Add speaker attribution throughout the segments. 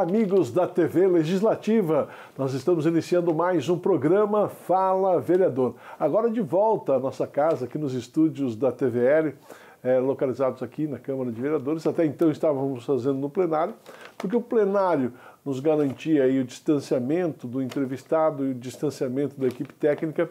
Speaker 1: Olá, amigos da TV Legislativa. Nós estamos iniciando mais um programa Fala Vereador. Agora de volta à nossa casa, aqui nos estúdios da TVL, é, eh, localizados aqui na Câmara de Vereadores. Até então estávamos fazendo no plenário, porque o plenário nos garantia aí o distanciamento do entrevistado e o distanciamento da equipe técnica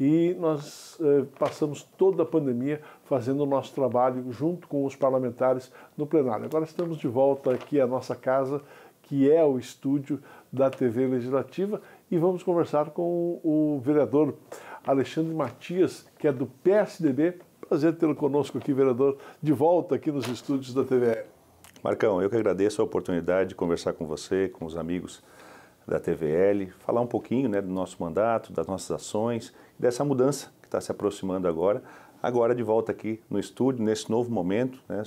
Speaker 1: e nós eh, passamos toda a pandemia fazendo o nosso trabalho junto com os parlamentares no plenário. Agora estamos de volta aqui à nossa casa que é o estúdio da TV Legislativa, e vamos conversar com o vereador Alexandre Matias, que é do PSDB. Prazer tê-lo conosco aqui, vereador, de volta aqui nos estúdios da TVE.
Speaker 2: Marcão, eu que agradeço a oportunidade de conversar com você, com os amigos da TVL, falar um pouquinho né, do nosso mandato, das nossas ações, dessa mudança que está se aproximando agora, agora de volta aqui no estúdio, nesse novo momento, né,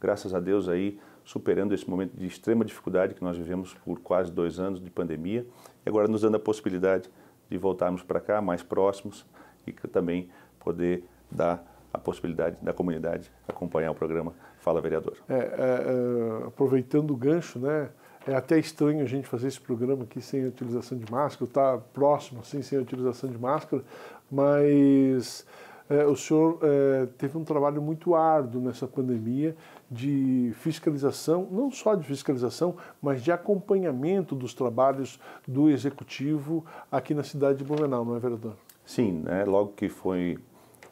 Speaker 2: graças a Deus aí superando esse momento de extrema dificuldade que nós vivemos por quase dois anos de pandemia e agora nos dando a possibilidade de voltarmos para cá mais próximos e também poder dar a possibilidade da comunidade acompanhar o programa Fala Vereador. É,
Speaker 1: é, é, aproveitando o gancho, né? É até estranho a gente fazer esse programa aqui sem a utilização de máscara, tá próximo assim sem a utilização de máscara, mas é, o senhor é, teve um trabalho muito árduo nessa pandemia de fiscalização, não só de fiscalização, mas de acompanhamento dos trabalhos do executivo aqui na cidade de Blumenau, não é, vereador?
Speaker 2: Sim, né? logo que foi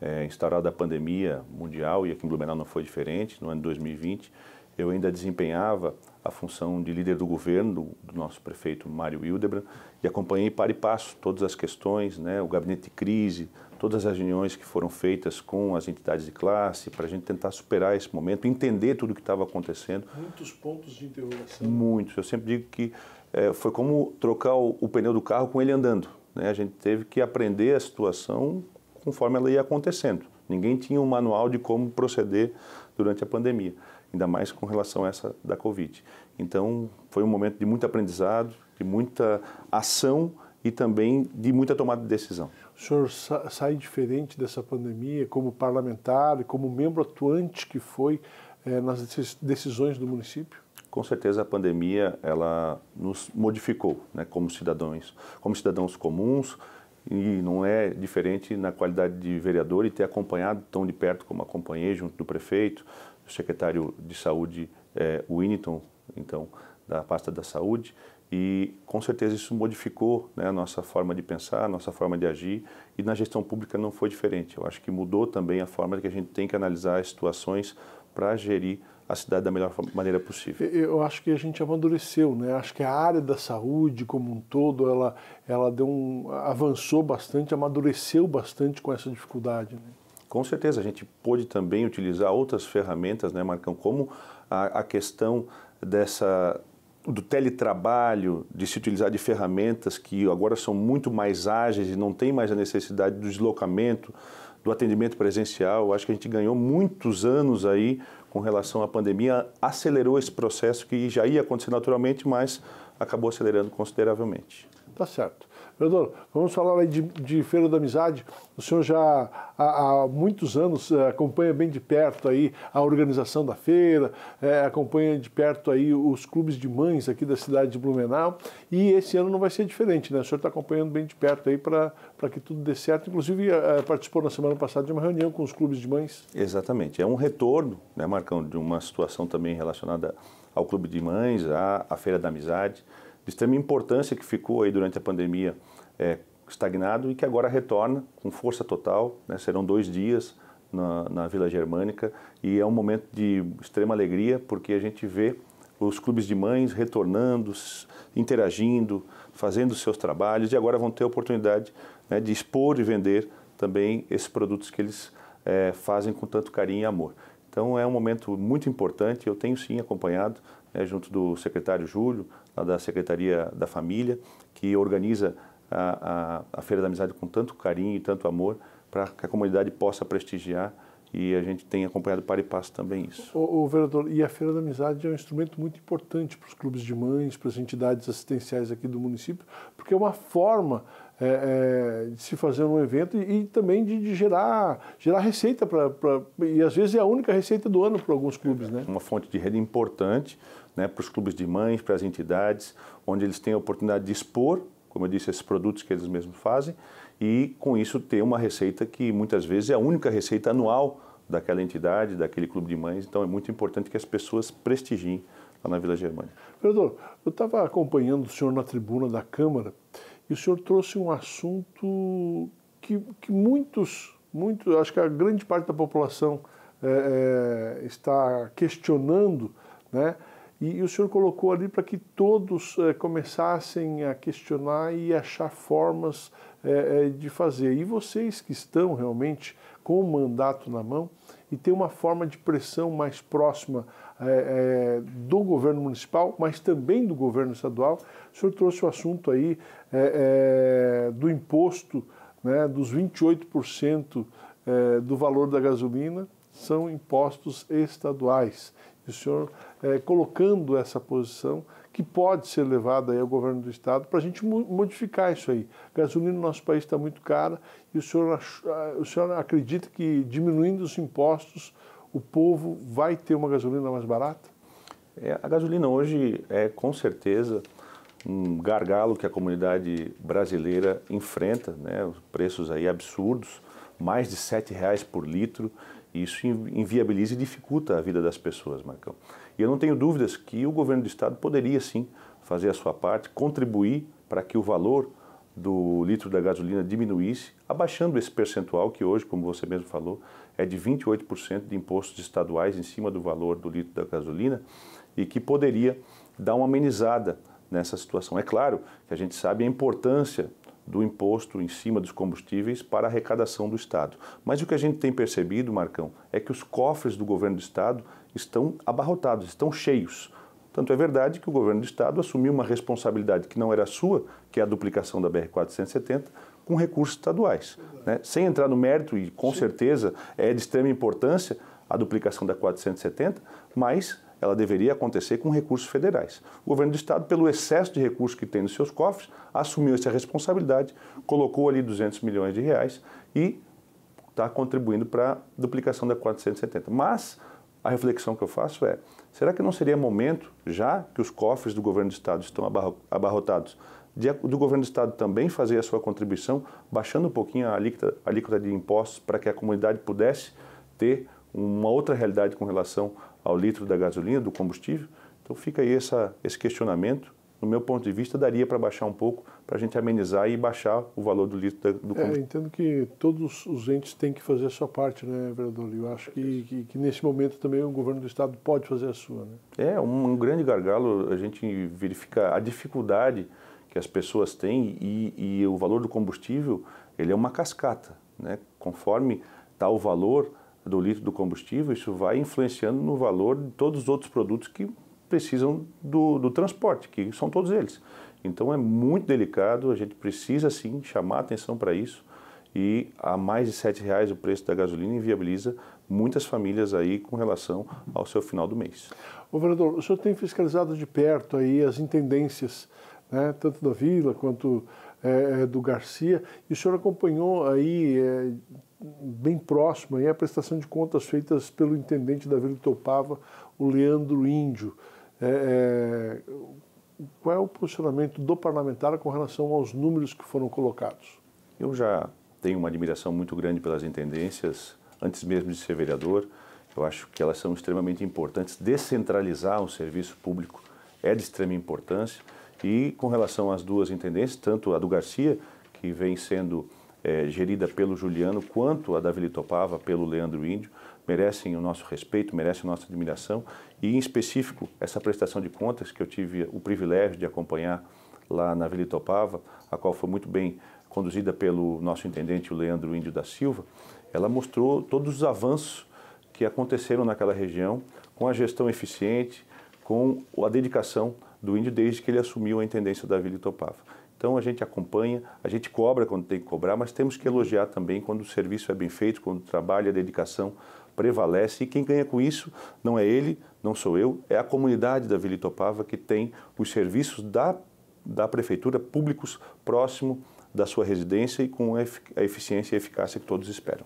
Speaker 2: é, instaurada a pandemia mundial, e aqui em Blumenau não foi diferente, no ano de 2020, eu ainda desempenhava a função de líder do governo, do, do nosso prefeito Mário Hildebrand, e acompanhei para e passo todas as questões, né? o gabinete de crise, todas as reuniões que foram feitas com as entidades de classe, para a gente tentar superar esse momento, entender tudo o que estava acontecendo.
Speaker 1: Muitos pontos de interrogação.
Speaker 2: Muitos. Eu sempre digo que é, foi como trocar o, o, pneu do carro com ele andando. Né? A gente teve que aprender a situação conforme ela ia acontecendo. Ninguém tinha um manual de como proceder durante a pandemia, ainda mais com relação a essa da Covid. Então, foi um momento de muito aprendizado, de muita ação e também de muita tomada de decisão
Speaker 1: o senhor sai diferente dessa pandemia como parlamentar e como membro atuante que foi é, nas decisões do município?
Speaker 2: Com certeza a pandemia ela nos modificou, né, como cidadãos, como cidadãos comuns e não é diferente na qualidade de vereador e ter acompanhado tão de perto como acompanhei junto do prefeito, do secretário de saúde é, então da pasta da saúde e com certeza isso modificou né, a nossa forma de pensar, a nossa forma de agir, e na gestão pública não foi diferente. Eu acho que mudou também a forma que a gente tem que analisar as situações para gerir a cidade da melhor maneira possível.
Speaker 1: Eu acho que a gente amadureceu, né? Acho que a área da saúde como um todo, ela, ela deu um, avançou bastante, amadureceu bastante com essa dificuldade. Né?
Speaker 2: Com certeza, a gente pôde também utilizar outras ferramentas, né, Marcão, como a, a questão dessa do teletrabalho, de se utilizar de ferramentas que agora são muito mais ágeis e não tem mais a necessidade do deslocamento, do atendimento presencial. Acho que a gente ganhou muitos anos aí com relação à pandemia, acelerou esse processo que já ia acontecer naturalmente, mas acabou acelerando consideravelmente.
Speaker 1: Tá certo. Vereador, vamos falar aí de, de Feira da Amizade. O senhor já há, há, muitos anos eh, acompanha bem de perto aí a organização da feira, é, acompanha de perto aí os clubes de mães aqui da cidade de Blumenau e esse ano não vai ser diferente, né? O senhor está acompanhando bem de perto aí para que tudo dê certo. Inclusive é, participou na semana passada de uma reunião com os clubes de mães.
Speaker 2: Exatamente, é um retorno, né, Marcão, de uma situação também relacionada ao clube de mães, à, à feira da amizade de extrema importância que ficou aí durante a pandemia é, estagnado e que agora retorna com força total. Né? Serão dois dias na, na Vila Germânica e é um momento de extrema alegria porque a gente vê os clubes de mães retornando, interagindo, fazendo seus trabalhos e agora vão ter a oportunidade né, de expor e vender também esses produtos que eles é, fazem com tanto carinho e amor. Então é um momento muito importante, eu tenho sim acompanhado, né, junto do secretário Júlio, lá da Secretaria da Família, que organiza a, a, a Feira da Amizade com tanto carinho e tanto amor para que a comunidade possa prestigiar e a gente tem acompanhado para e passo também isso.
Speaker 1: O, o, vereador, e a Feira da Amizade é um instrumento muito importante para os clubes de mães, para as entidades assistenciais aqui do município, porque é uma forma é, é, de se fazer um evento e, e também de, de, gerar, gerar receita, pra, pra, e às vezes é a única receita do ano para alguns clubes. Né?
Speaker 2: Uma fonte de renda importante, né, para os clubes de mães, para as entidades, onde eles têm a oportunidade de expor, como eu disse, esses produtos que eles mesmos fazem e com isso ter uma receita que muitas vezes é a única receita anual daquela entidade, daquele clube de mães. Então é muito importante que as pessoas prestigiem lá na Vila Germânia.
Speaker 1: Vereador, eu estava acompanhando o senhor na tribuna da Câmara e o senhor trouxe um assunto que, que muitos, muitos, acho que a grande parte da população é, é, está questionando, né? E, e o senhor colocou ali para que todos eh, começassem a questionar e achar formas eh, eh, de fazer. E vocês que estão realmente com o mandato na mão e tem uma forma de pressão mais próxima é, é, do governo municipal, mas também do governo estadual. O senhor trouxe o assunto aí é, do imposto né, dos 28% do valor da gasolina são impostos estaduais. E o senhor é, colocando essa posição que pode ser levada aí ao governo do estado para a gente modificar isso aí. Gasolina no nosso país está muito cara e o senhor, ah, o senhor acredita que diminuindo os impostos o povo vai ter uma gasolina mais barata?
Speaker 2: É, a gasolina hoje é com certeza um gargalo que a comunidade brasileira enfrenta, né? Os preços aí absurdos, mais de R$ reais por litro. Isso inviabiliza e dificulta a vida das pessoas, Marcão. E eu não tenho dúvidas que o governo do estado poderia sim fazer a sua parte, contribuir para que o valor do litro da gasolina diminuísse, abaixando esse percentual que hoje, como você mesmo falou, é de 28% de impostos estaduais em cima do valor do litro da gasolina e que poderia dar uma amenizada nessa situação. É claro que a gente sabe a importância do imposto em cima dos combustíveis para a arrecadação do Estado. Mas o que a gente tem percebido, Marcão, é que os cofres do governo do Estado estão abarrotados, estão cheios. Tanto é verdade que o governo do Estado assumiu uma responsabilidade que não era sua, que é a duplicação da BR-470, com recursos estaduais. Né? Sem entrar no mérito, e com Sim. certeza é de extrema importância a duplicação da 470, mas ela deveria acontecer com recursos federais. O governo do estado, pelo excesso de recursos que tem nos seus cofres, assumiu essa responsabilidade, colocou ali 200 milhões de reais e está contribuindo para a duplicação da 470. Mas a reflexão que eu faço é: será que não seria momento, já que os cofres do governo do estado estão abarrotados, de, do governo do estado também fazer a sua contribuição, baixando um pouquinho a alíquota, a alíquota de impostos para que a comunidade pudesse ter uma outra realidade com relação ao litro da gasolina, do combustível. Então fica aí essa, esse questionamento. No meu ponto de vista, daria para baixar um pouco, para a gente amenizar e baixar o valor do litro da, do combustível. É,
Speaker 1: entendo que todos os entes têm que fazer a sua parte, né, vereador? Eu acho que, que, que nesse momento também o governo do estado pode fazer a sua. Né?
Speaker 2: É, um, um grande gargalo, a gente verifica a dificuldade que as pessoas têm e, e o valor do combustível, ele é uma cascata. Né? Conforme está o valor, do litro do combustível, isso vai influenciando no valor de todos os outros produtos que precisam do, do transporte, que são todos eles. Então é muito delicado, a gente precisa sim chamar atenção para isso e a mais de sete reais o preço da gasolina inviabiliza muitas famílias aí com relação ao seu final do mês.
Speaker 1: O vereador, o senhor tem fiscalizado de perto aí as intendências, né, tanto da Vila quanto é, do Garcia, e o senhor acompanhou aí é, bem próximo aí a prestação de contas feitas pelo intendente da Vila Topava, o Leandro Índio. É, é, qual é o posicionamento do parlamentar com relação aos números que foram colocados?
Speaker 2: Eu já tenho uma admiração muito grande pelas intendências, antes mesmo de ser vereador. Eu acho que elas são extremamente importantes. Descentralizar o serviço público é de extrema importância. E com relação às duas intendências, tanto a do Garcia, que vem sendo é, gerida pelo Juliano, quanto a da Vila Topava pelo Leandro Índio, merecem o nosso respeito, merecem a nossa admiração e, em específico, essa prestação de contas que eu tive o privilégio de acompanhar lá na Vila Topava, a qual foi muito bem conduzida pelo nosso intendente, o Leandro Índio da Silva, ela mostrou todos os avanços que aconteceram naquela região com a gestão eficiente, com a dedicação do índio desde que ele assumiu a intendência da Vila Topava. Então a gente acompanha, a gente cobra quando tem que cobrar, mas temos que elogiar também quando o serviço é bem feito, quando o trabalho, a dedicação prevalece e quem ganha com isso não é ele, não sou eu, é a comunidade da Vila Itopava que tem os serviços da, da prefeitura públicos próximo da sua residência e com a eficiência e eficácia que todos esperam.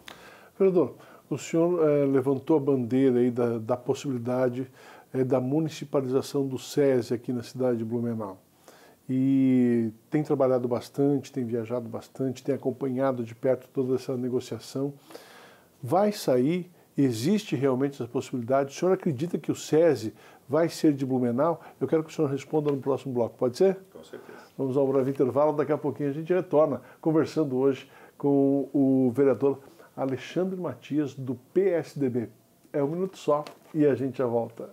Speaker 1: Vereador, o senhor é, levantou a bandeira aí da, da possibilidade é, da municipalização do SESI aqui na cidade de Blumenau e tem trabalhado bastante, tem viajado bastante, tem acompanhado de perto toda essa negociação. Vai sair? Existe realmente essa possibilidade? O senhor acredita que o SESI vai ser de Blumenau? Eu quero que o senhor responda no próximo bloco, pode ser? Com certeza. Vamos ao breve intervalo, daqui a pouquinho a gente retorna conversando hoje com o vereador Alexandre Matias, do PSDB. É um minuto só e a gente já volta.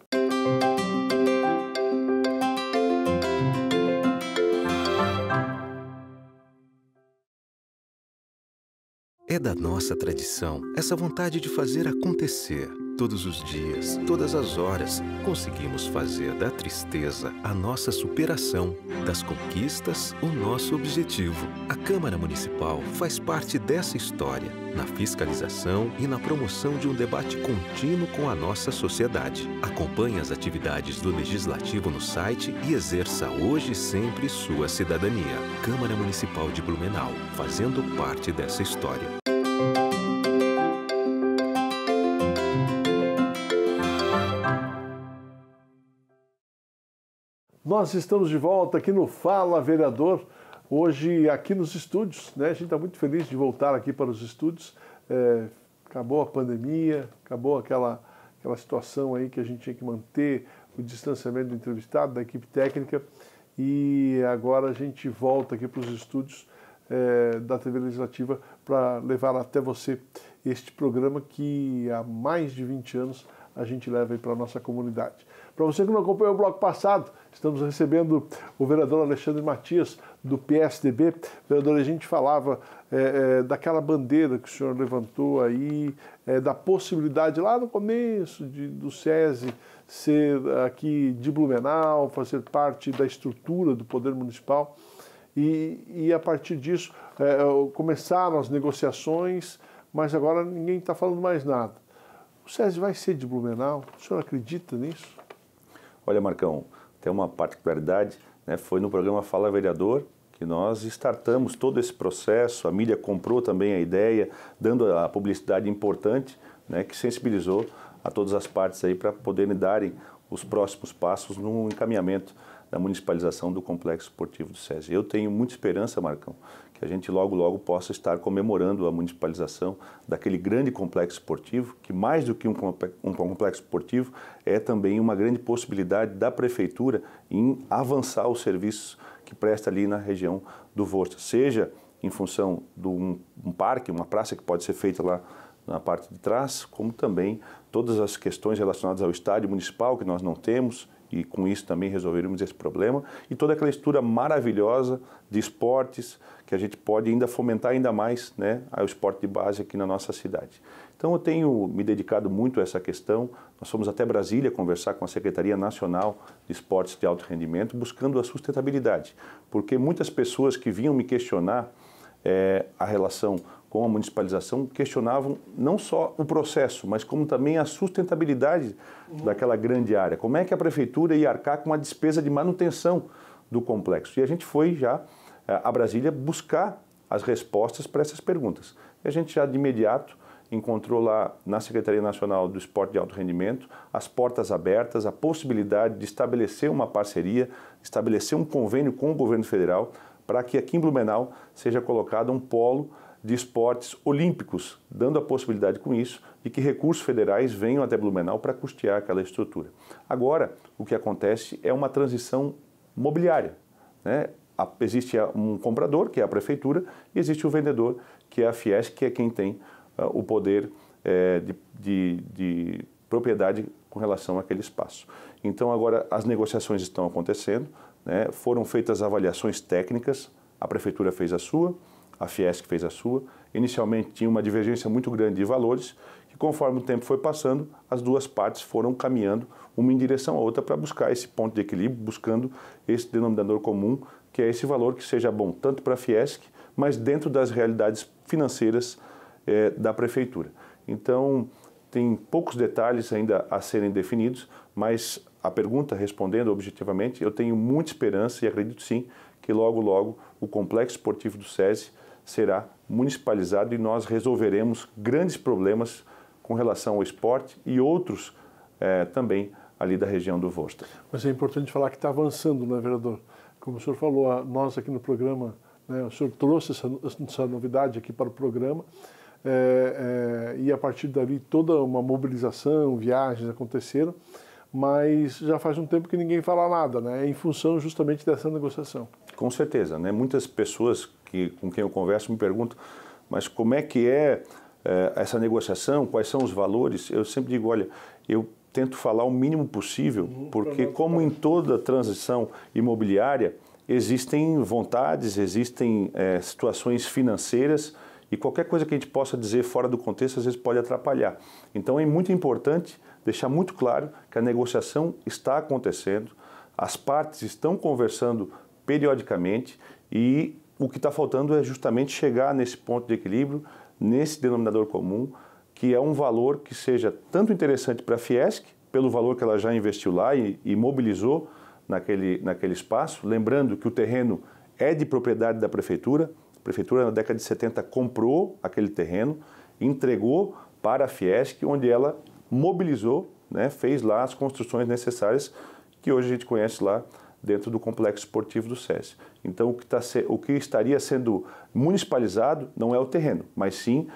Speaker 2: É da nossa tradição essa vontade de fazer acontecer. Todos os dias, todas as horas, conseguimos fazer da tristeza a nossa superação, das conquistas o nosso objetivo. A Câmara Municipal faz parte dessa história, na fiscalização e na promoção de um debate contínuo com a nossa sociedade. Acompanhe as atividades do Legislativo no site e exerça hoje e sempre sua cidadania. Câmara Municipal de Blumenau, fazendo parte dessa história.
Speaker 1: Nós estamos de volta aqui no Fala Vereador, hoje aqui nos estúdios. Né? A gente está muito feliz de voltar aqui para os estúdios. É, acabou a pandemia, acabou aquela, aquela situação aí que a gente tinha que manter o distanciamento do entrevistado, da equipe técnica. E agora a gente volta aqui para os estúdios é, da TV Legislativa para levar até você este programa que há mais de 20 anos a gente leva para a nossa comunidade. Para você que não acompanhou o bloco passado, estamos recebendo o vereador Alexandre Matias, do PSDB. Vereador, a gente falava é, é, daquela bandeira que o senhor levantou aí, é, da possibilidade lá no começo de, do SESI ser aqui de Blumenau, fazer parte da estrutura do Poder Municipal. E, e a partir disso é, é, começaram as negociações, mas agora ninguém está falando mais nada. O SESI vai ser de Blumenau? O senhor acredita nisso?
Speaker 2: Olha, Marcão, tem uma particularidade, né? foi no programa Fala Vereador, que nós startamos todo esse processo, a mídia comprou também a ideia, dando a publicidade importante, né, que sensibilizou a todas as partes aí para poderem darem os próximos passos no encaminhamento da municipalização do complexo esportivo do SESI. Eu tenho muita esperança, Marcão, que a gente logo, logo possa estar comemorando a municipalização daquele grande complexo esportivo, que mais do que um complexo esportivo, é também uma grande possibilidade da prefeitura em avançar os serviços que presta ali na região do Vorta, seja em função de um, um parque, uma praça que pode ser feita lá na parte de trás, como também todas as questões relacionadas ao estádio municipal que nós não temos, e com isso também resolveríamos esse problema. E toda aquela estrutura maravilhosa de esportes que a gente pode ainda fomentar ainda mais né, o esporte de base aqui na nossa cidade. Então eu tenho me dedicado muito a essa questão. Nós fomos até Brasília conversar com a Secretaria Nacional de Esportes de Alto Rendimento, buscando a sustentabilidade, porque muitas pessoas que vinham me questionar é, a relação com a municipalização questionavam não só o processo, mas como também a sustentabilidade uhum. daquela grande área. Como é que a prefeitura ia arcar com a despesa de manutenção do complexo? E a gente foi já eh, a Brasília buscar as respostas para essas perguntas. E a gente já de imediato encontrou lá na Secretaria Nacional do Esporte de Alto Rendimento as portas abertas, a possibilidade de estabelecer uma parceria, estabelecer um convênio com o governo federal para que aqui em Blumenau seja colocado um polo de esportes olímpicos, dando a possibilidade com isso de que recursos federais venham até Blumenau para custear aquela estrutura. Agora, o que acontece é uma transição mobiliária. Né? Existe um comprador, que é a prefeitura, e existe o vendedor, que é a Fiesc, que é quem tem uh, o poder é, de, de, de propriedade com relação àquele espaço. Então, agora as negociações estão acontecendo, né? foram feitas avaliações técnicas, a prefeitura fez a sua, a Fiesc fez a sua. Inicialmente tinha uma divergência muito grande de valores, que conforme o tempo foi passando, as duas partes foram caminhando uma em direção à outra para buscar esse ponto de equilíbrio, buscando esse denominador comum, que é esse valor que seja bom tanto para a Fiesc, mas dentro das realidades financeiras eh, da prefeitura. Então, tem poucos detalhes ainda a serem definidos, mas a pergunta, respondendo objetivamente, eu tenho muita esperança e acredito sim que logo, logo o complexo esportivo do SESI será municipalizado e nós resolveremos grandes problemas com relação ao esporte e outros eh, também ali da região do Vosto.
Speaker 1: Mas é importante falar que está avançando, né, vereador? Como o senhor falou, nós aqui no programa, né, o senhor trouxe essa, essa, novidade aqui para o programa é, é, e a partir dali toda uma mobilização, viagens aconteceram, mas já faz um tempo que ninguém fala nada, né? É em função justamente dessa negociação.
Speaker 2: Com certeza, né? Muitas pessoas que, com quem eu converso me perguntam, mas como é que é, é essa negociação, quais são os valores? Eu sempre digo, olha, eu tento falar o mínimo possível, uhum, porque como em toda transição imobiliária, existem vontades, existem é, situações financeiras e qualquer coisa que a gente possa dizer fora do contexto às vezes pode atrapalhar. Então é muito importante deixar muito claro que a negociação está acontecendo, as partes estão conversando periodicamente e o que está faltando é justamente chegar nesse ponto de equilíbrio, nesse denominador comum, que é um valor que seja tanto interessante para a Fiesc, pelo valor que ela já investiu lá e, e mobilizou naquele, naquele espaço, lembrando que o terreno é de propriedade da prefeitura, a prefeitura na década de 70 comprou aquele terreno, entregou para a Fiesc, onde ela mobilizou, né, fez lá as construções necessárias que hoje a gente conhece lá dentro do complexo esportivo do SESI. Então, o que, tá, o que estaria sendo municipalizado não é o terreno, mas sim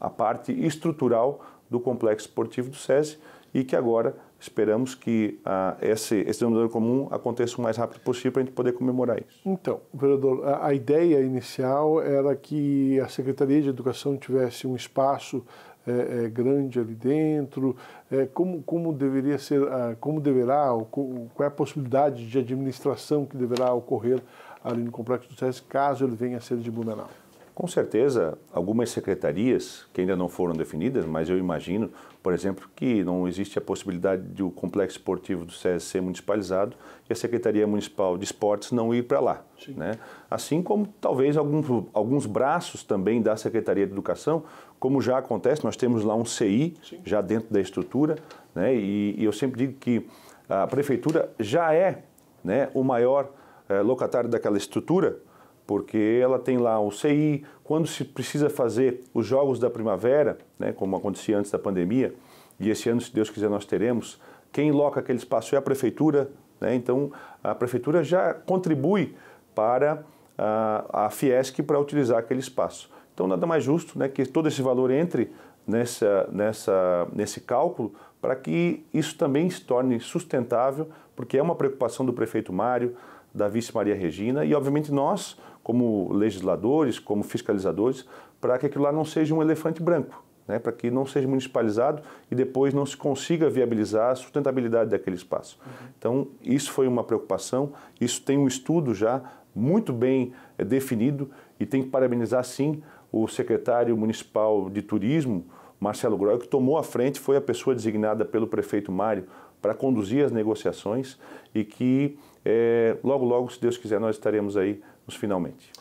Speaker 2: a parte estrutural do complexo esportivo do SESI e que agora esperamos que ah, esse, esse denominador comum aconteça o mais rápido possível para a gente poder comemorar isso.
Speaker 1: Então, vereador, a, a, ideia inicial era que a Secretaria de Educação tivesse um espaço é, é, grande ali dentro, é, como, como deveria ser, como deverá, qual é a possibilidade de administração que deverá ocorrer ali no Complexo do SESC, caso ele venha a ser de Blumenau?
Speaker 2: Com certeza, algumas secretarias que ainda não foram definidas, mas eu imagino, por exemplo, que não existe a possibilidade de o complexo esportivo do SESC ser municipalizado e a Secretaria Municipal de Esportes não ir para lá. Né? Assim como talvez alguns, alguns braços também da Secretaria de Educação como já acontece, nós temos lá um CI Sim. já dentro da estrutura, né? E, e, eu sempre digo que a prefeitura já é né, o maior é, locatário daquela estrutura, porque ela tem lá o CI, quando se precisa fazer os jogos da primavera, né, como acontecia antes da pandemia, e esse ano, se Deus quiser, nós teremos, quem loca aquele espaço é a prefeitura, né? então a prefeitura já contribui para a, ah, a Fiesc para utilizar aquele espaço. Então, nada mais justo né, que todo esse valor entre nessa, nessa, nesse cálculo para que isso também se torne sustentável, porque é uma preocupação do prefeito Mário, da vice Maria Regina e, obviamente, nós, como legisladores, como fiscalizadores, para que aquilo lá não seja um elefante branco, né? para que não seja municipalizado e depois não se consiga viabilizar a sustentabilidade daquele espaço. Uhum. Então, isso foi uma preocupação, isso tem um estudo já muito bem é, definido e tem que parabenizar, sim, o secretário municipal de turismo, Marcelo Groy, que tomou a frente, foi a pessoa designada pelo prefeito Mário para conduzir as negociações e que é, logo, logo, se Deus quiser, nós estaremos aí nos finalmente.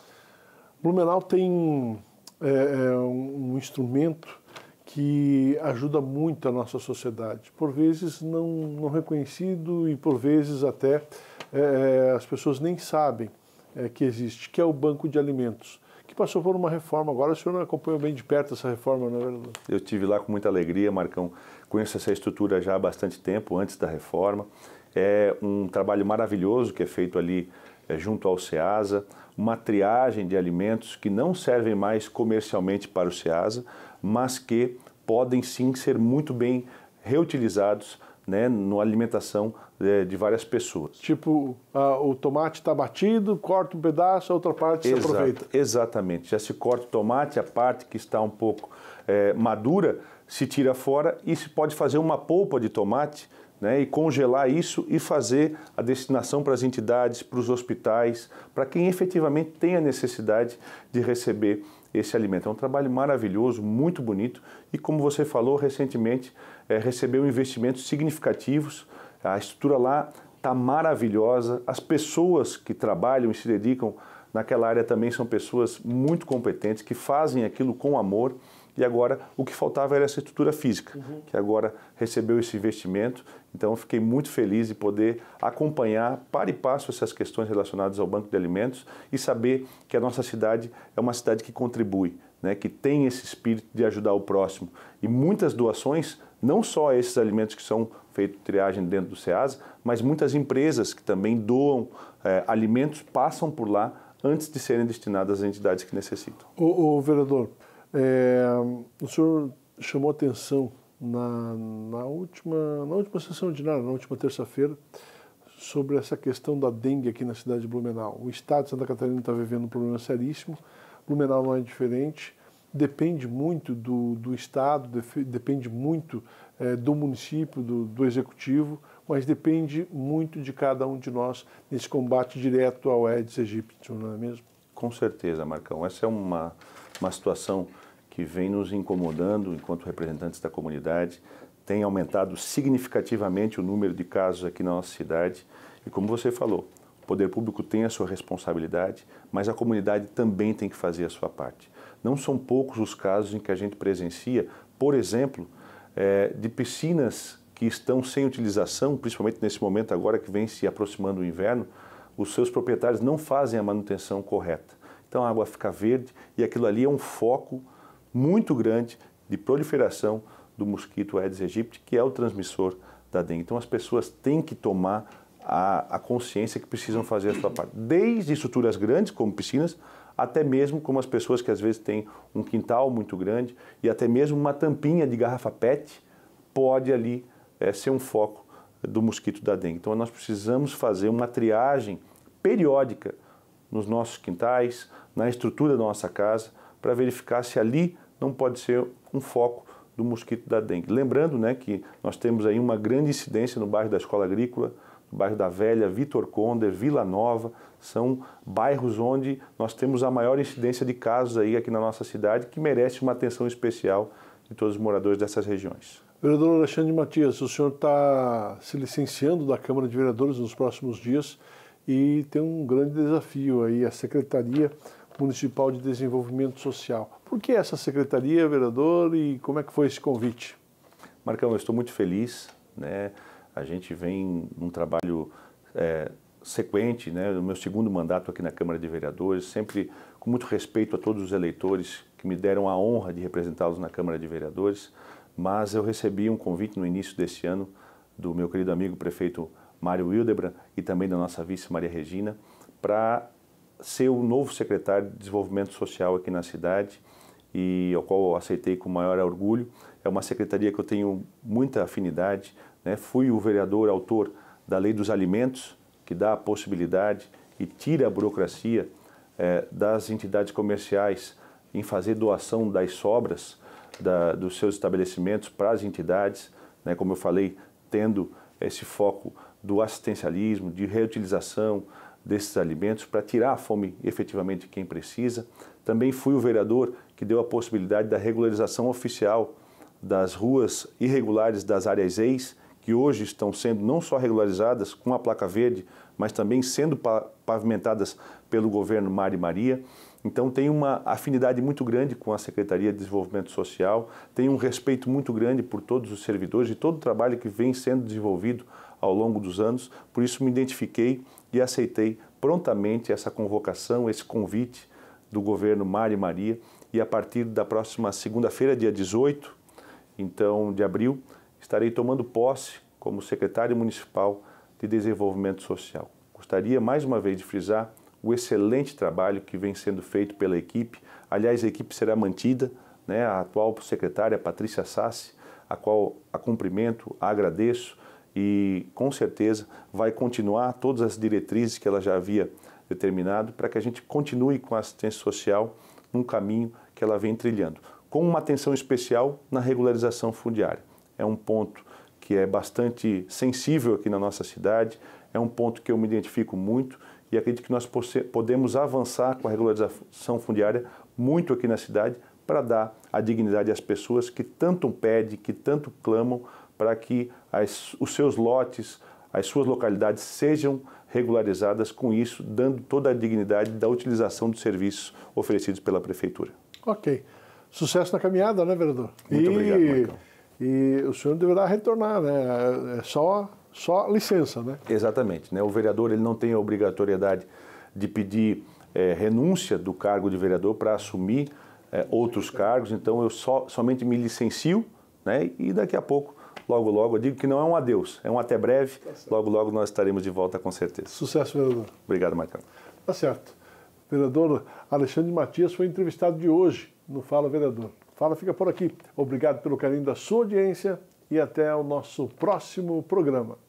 Speaker 1: Blumenau tem é, um instrumento que ajuda muito a nossa sociedade, por vezes não, não reconhecido e por vezes até é, as pessoas nem sabem que existe, que é o Banco de Alimentos passou por uma reforma agora. O senhor acompanhou bem de perto essa reforma, não é verdade?
Speaker 2: Eu tive lá com muita alegria, Marcão. Conheço essa estrutura já há bastante tempo, antes da reforma. É um trabalho maravilhoso que é feito ali é, junto ao SEASA, uma triagem de alimentos que não servem mais comercialmente para o SEASA, mas que podem sim ser muito bem reutilizados né, na alimentação é, de várias
Speaker 1: pessoas. Tipo, ah, o tomate está batido, corta um pedaço, a outra parte Exato, se aproveita.
Speaker 2: Exatamente. Já se corta o tomate, a parte que está um pouco é, madura se tira fora e se pode fazer uma polpa de tomate né, e congelar isso e fazer a destinação para as entidades, para os hospitais, para quem efetivamente tem a necessidade de receber esse alimento. É um trabalho maravilhoso, muito bonito e, como você falou recentemente, é, recebeu investimentos significativos. A estrutura lá está maravilhosa. As pessoas que trabalham e se dedicam naquela área também são pessoas muito competentes, que fazem aquilo com amor. E agora o que faltava era essa estrutura física, uhum. que agora recebeu esse investimento. Então fiquei muito feliz de poder acompanhar para e passo essas questões relacionadas ao Banco de Alimentos e saber que a nossa cidade é uma cidade que contribui, né, que tem esse espírito de ajudar o próximo. E muitas doações não só esses alimentos que são feitos triagem dentro do SEASA, mas muitas empresas que também doam é, alimentos passam por lá antes de serem destinadas às entidades que necessitam.
Speaker 1: O, vereador, é, o senhor chamou atenção na, na, última, na última sessão ordinária, na última terça-feira, sobre essa questão da dengue aqui na cidade de Blumenau. O estado de Santa Catarina está vivendo um problema seríssimo, Blumenau não é diferente depende muito do, do Estado, depende muito é, do município, do, do executivo, mas depende muito de cada um de nós nesse combate direto ao Aedes aegypti, não é mesmo?
Speaker 2: Com certeza, Marcão. Essa é uma, uma situação que vem nos incomodando enquanto representantes da comunidade. Tem aumentado significativamente o número de casos aqui na nossa cidade. E como você falou, poder público tem a sua responsabilidade, mas a comunidade também tem que fazer a sua parte. Não são poucos os casos em que a gente presencia, por exemplo, é, de piscinas que estão sem utilização, principalmente nesse momento agora que vem se aproximando o inverno, os seus proprietários não fazem a manutenção correta. Então a água fica verde e aquilo ali é um foco muito grande de proliferação do mosquito Aedes aegypti, que é o transmissor da dengue. Então as pessoas têm que tomar a, a consciência que precisam fazer a sua parte. Desde estruturas grandes, como piscinas, até mesmo como as pessoas que às vezes têm um quintal muito grande e até mesmo uma tampinha de garrafa PET pode ali é, ser um foco do mosquito da dengue. Então nós precisamos fazer uma triagem periódica nos nossos quintais, na estrutura da nossa casa, para verificar se ali não pode ser um foco do mosquito da dengue. Lembrando né, que nós temos aí uma grande incidência no bairro da escola agrícola, bairro da Velha, Vitor Conder, Vila Nova, são bairros onde nós temos a maior incidência de casos aí aqui na nossa cidade, que merece uma atenção especial de todos os moradores dessas regiões.
Speaker 1: Vereador Alexandre Matias, o senhor está se licenciando da Câmara de Vereadores nos próximos dias e tem um grande desafio aí, a Secretaria Municipal de Desenvolvimento Social. Por que essa secretaria, vereador, e como é que foi esse convite?
Speaker 2: Marcão, eu estou muito feliz, né? A gente vem num trabalho é, sequente, né, no meu segundo mandato aqui na Câmara de Vereadores, sempre com muito respeito a todos os eleitores que me deram a honra de representá-los na Câmara de Vereadores, mas eu recebi um convite no início deste ano do meu querido amigo prefeito Mário Wildebrand e também da nossa vice Maria Regina para ser o novo secretário de Desenvolvimento Social aqui na cidade e ao qual eu aceitei com o maior orgulho. É uma secretaria que eu tenho muita afinidade, né? Fui o vereador autor da Lei dos Alimentos, que dá a possibilidade e tira a burocracia eh, das entidades comerciais em fazer doação das sobras da, dos seus estabelecimentos para as entidades, né? como eu falei, tendo esse foco do assistencialismo, de reutilização desses alimentos para tirar a fome efetivamente de quem precisa. Também fui o vereador que deu a possibilidade da regularização oficial das ruas irregulares das áreas ex que hoje estão sendo não só regularizadas com a placa verde, mas também sendo pavimentadas pelo governo Mari Maria. Então tem uma afinidade muito grande com a Secretaria de Desenvolvimento Social, tem um respeito muito grande por todos os servidores e todo o trabalho que vem sendo desenvolvido ao longo dos anos. Por isso me identifiquei e aceitei prontamente essa convocação, esse convite do governo Mari Maria e a partir da próxima segunda-feira, dia 18, então de abril, estarei tomando posse como secretário municipal de desenvolvimento social. Gostaria mais uma vez de frisar o excelente trabalho que vem sendo feito pela equipe. Aliás, a equipe será mantida, né? A atual secretária Patrícia Sassi, a qual a cumprimento, a agradeço e com certeza vai continuar todas as diretrizes que ela já havia determinado para que a gente continue com a assistência social num caminho que ela vem trilhando, com uma atenção especial na regularização fundiária é um ponto que é bastante sensível aqui na nossa cidade, é um ponto que eu me identifico muito e acredito que nós podemos avançar com a regularização fundiária muito aqui na cidade para dar a dignidade às pessoas que tanto pedem, que tanto clamam para que as, os seus lotes, as suas localidades sejam regularizadas com isso, dando toda a dignidade da utilização dos serviços oferecidos pela prefeitura.
Speaker 1: Ok. Sucesso na caminhada, né, vereador? Muito e... obrigado, Marcão e o senhor deverá retornar, né? É só, só licença, né?
Speaker 2: Exatamente, né? O vereador ele não tem a obrigatoriedade de pedir é, renúncia do cargo de vereador para assumir é, outros cargos, então eu só, somente me licencio, né? E daqui a pouco logo, logo. Eu digo que não é um adeus, é um até breve. Tá logo, logo nós estaremos de volta com certeza.
Speaker 1: Sucesso, vereador. Obrigado, Marcão. Tá certo. Vereador Alexandre Matias foi entrevistado de hoje no Fala Vereador. Fala fica por aqui. Obrigado pelo carinho da sua audiência e até o nosso próximo programa.